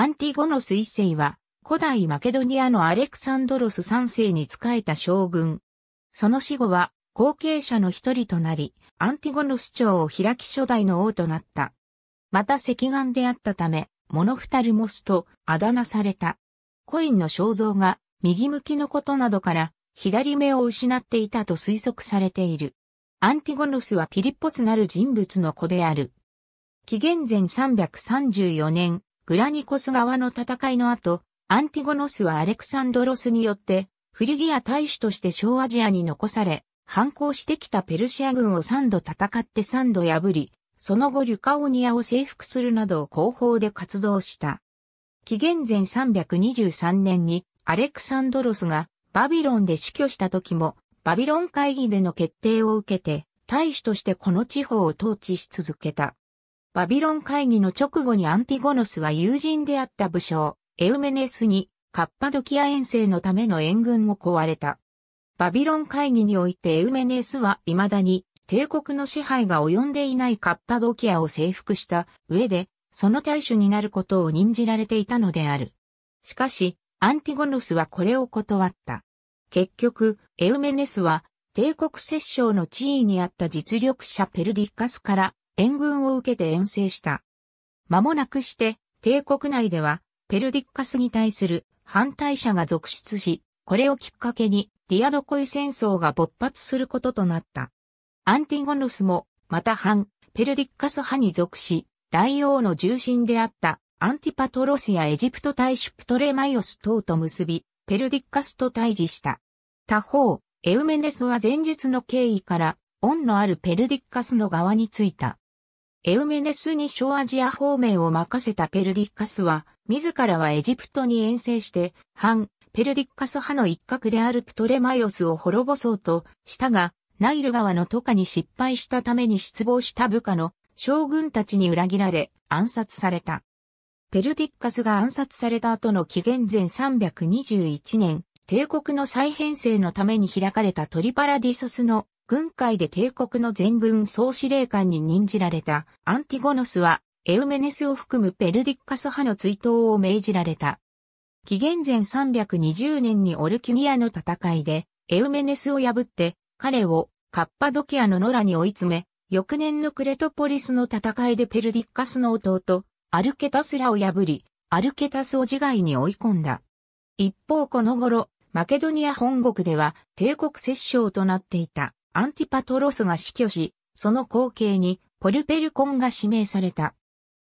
アンティゴノス一世は、古代マケドニアのアレクサンドロス三世に仕えた将軍。その死後は、後継者の一人となり、アンティゴノス朝を開き初代の王となった。また赤岩であったため、モノフタルモスとあだ名された。コインの肖像が右向きのことなどから左目を失っていたと推測されている。アンティゴノスはピリッポスなる人物の子である。紀元前334年、グラニコス側の戦いの後、アンティゴノスはアレクサンドロスによって、フリギア大使として小アジアに残され、反抗してきたペルシア軍を3度戦って3度破り、その後リュカオニアを征服するなど後方で活動した。紀元前323年にアレクサンドロスがバビロンで死去した時も、バビロン会議での決定を受けて、大使としてこの地方を統治し続けた。バビロン会議の直後にアンティゴノスは友人であった武将、エウメネスにカッパドキア遠征のための援軍を壊れた。バビロン会議においてエウメネスは未だに帝国の支配が及んでいないカッパドキアを征服した上で、その大主になることを任じられていたのである。しかし、アンティゴノスはこれを断った。結局、エウメネスは帝国摂政の地位にあった実力者ペルディッカスから援軍を受けて遠征した。間もなくして、帝国内では、ペルディッカスに対する反対者が続出し、これをきっかけに、ディアドコイ戦争が勃発することとなった。アンティゴノスも、また反、ペルディッカス派に属し、大王の重臣であったアンティパトロスやエジプト大主プトレマイオス等と結び、ペルディッカスと対峙した。他方、エウメネスは前述の経緯から、恩のあるペルディッカスの側についた。エウメネスに小アジア方面を任せたペルディッカスは、自らはエジプトに遠征して、反、ペルディッカス派の一角であるプトレマイオスを滅ぼそうとしたが、ナイル川の渡河に失敗したために失望した部下の将軍たちに裏切られ暗殺された。ペルディッカスが暗殺された後の紀元前321年、帝国の再編成のために開かれたトリパラディソスの軍会で帝国の全軍総司令官に任じられたアンティゴノスは、エウメネスを含むペルディッカス派の追悼を命じられた。紀元前320年にオルキュニアの戦いで、エウメネスを破って、彼をカッパドキアの野良に追い詰め、翌年のクレトポリスの戦いでペルディッカスの弟、アルケタスラを破り、アルケタスを自害に追い込んだ。一方この頃、マケドニア本国では帝国摂政となっていた。アンティパトロスが死去し、その後継にポルペルコンが指名された。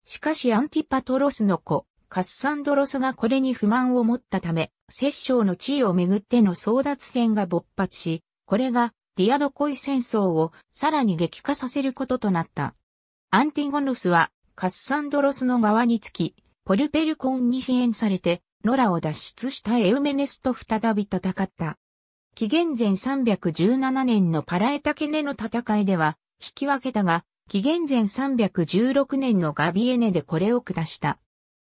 しかしアンティパトロスの子、カッサンドロスがこれに不満を持ったため、摂政の地位をめぐっての争奪戦が勃発し、これがディアドコイ戦争をさらに激化させることとなった。アンティゴノスはカッサンドロスの側につき、ポルペルコンに支援されて、ノラを脱出したエウメネスと再び戦った。紀元前317年のパラエタケネの戦いでは引き分けたが、紀元前316年のガビエネでこれを下した。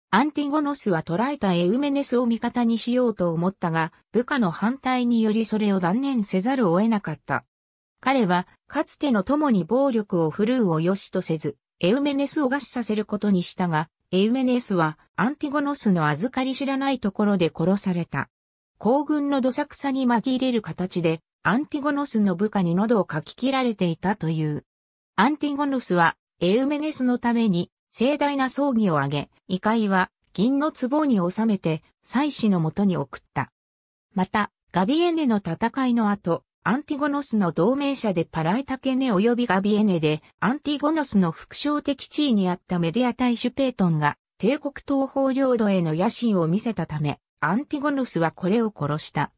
アンティゴノスは捕らえたエウメネスを味方にしようと思ったが、部下の反対によりそれを断念せざるを得なかった。彼は、かつての友に暴力を振るうをよしとせず、エウメネスを餓死させることにしたが、エウメネスはアンティゴノスの預かり知らないところで殺された。行軍のどさくさに紛れる形で、アンティゴノスの部下に喉をかき切られていたという。アンティゴノスは、エウメネスのために、盛大な葬儀を挙げ、異界は、銀の壺に収めて、祭祀のもとに送った。また、ガビエネの戦いの後、アンティゴノスの同盟者でパライタケネ及びガビエネで、アンティゴノスの副将的地位にあったメディア大主ペートンが、帝国東方領土への野心を見せたため、アンティゴノスはこれを殺した。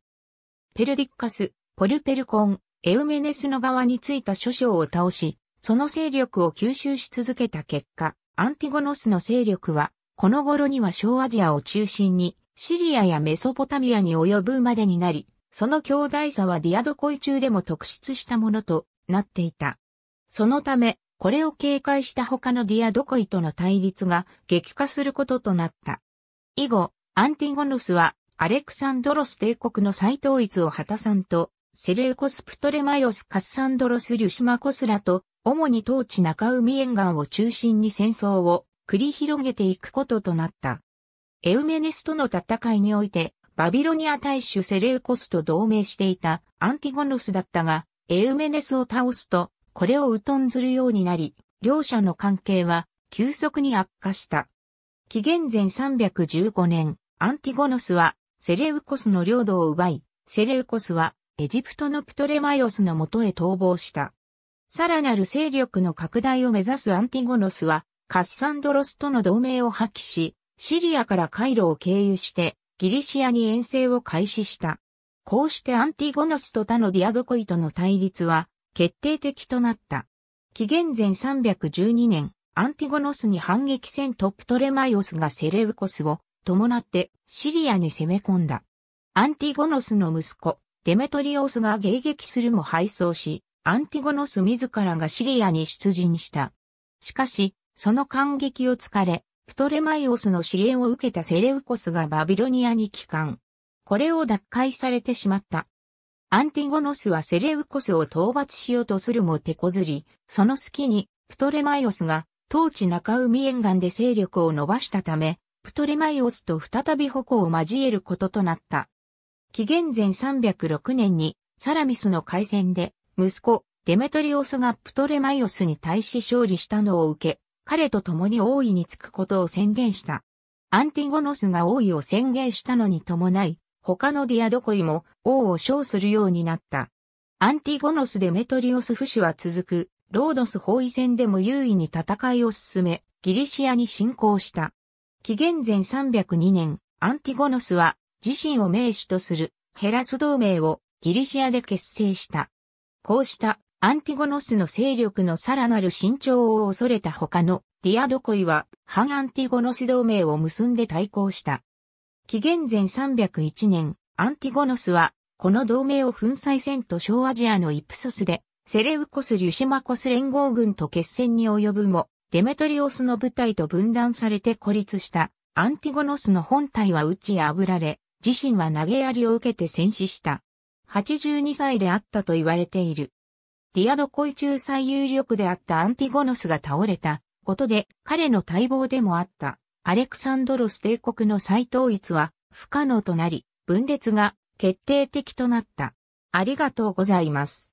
ペルディッカス、ポルペルコン、エウメネスの側についた諸将を倒し、その勢力を吸収し続けた結果、アンティゴノスの勢力は、この頃には小アジアを中心に、シリアやメソポタミアに及ぶまでになり、その強大さはディアドコイ中でも特出したものとなっていた。そのため、これを警戒した他のディアドコイとの対立が激化することとなった。以後、アンティゴノスは、アレクサンドロス帝国の再統一を果たさんと、セレーコスプトレマイオスカスサンドロス・リュシマコスラと、主に統治中海沿岸を中心に戦争を繰り広げていくこととなった。エウメネスとの戦いにおいて、バビロニア大主セレーコスと同盟していたアンティゴノスだったが、エウメネスを倒すと、これをうとんずるようになり、両者の関係は急速に悪化した。紀元前315年、アンティゴノスはセレウコスの領土を奪い、セレウコスはエジプトのプトレマイオスの元へ逃亡した。さらなる勢力の拡大を目指すアンティゴノスは、カッサンドロスとの同盟を破棄し、シリアからカイロを経由して、ギリシアに遠征を開始した。こうしてアンティゴノスと他のディアドコイとの対立は、決定的となった。紀元前312年、アンティゴノスに反撃戦トプトレマイオスがセレウコスを伴ってシリアに攻め込んだ。アンティゴノスの息子、デメトリオスが迎撃するも敗走し、アンティゴノス自らがシリアに出陣した。しかし、その感激を疲れ、プトレマイオスの支援を受けたセレウコスがバビロニアに帰還。これを奪回されてしまった。アンティゴノスはセレウコスを討伐しようとするも手こずり、その隙にプトレマイオスが当地中海沿岸で勢力を伸ばしたため、プトレマイオスと再び矛を交えることとなった。紀元前306年にサラミスの海戦で息子デメトリオスがプトレマイオスに対し勝利したのを受け、彼と共に王位につくことを宣言した。アンティゴノスが王位を宣言したのに伴い、他のディアドコイも王を称するようになった。アンティゴノス・デメトリオス・不死は続く、ロードス包囲戦でも優位に戦いを進め、ギリシアに侵攻した。紀元前302年、アンティゴノスは自身を名手とするヘラス同盟をギリシアで結成した。こうしたアンティゴノスの勢力のさらなる伸長を恐れた他のディアドコイは反アンティゴノス同盟を結んで対抗した。紀元前301年、アンティゴノスはこの同盟を粉砕戦と小アジアのイプソスでセレウコス・リュシマコス連合軍と決戦に及ぶも、デメトリオスの部隊と分断されて孤立したアンティゴノスの本体は打ち破られ、自身は投げ槍を受けて戦死した。82歳であったと言われている。ディアドイ中最有力であったアンティゴノスが倒れたことで彼の待望でもあったアレクサンドロス帝国の再統一は不可能となり分裂が決定的となった。ありがとうございます。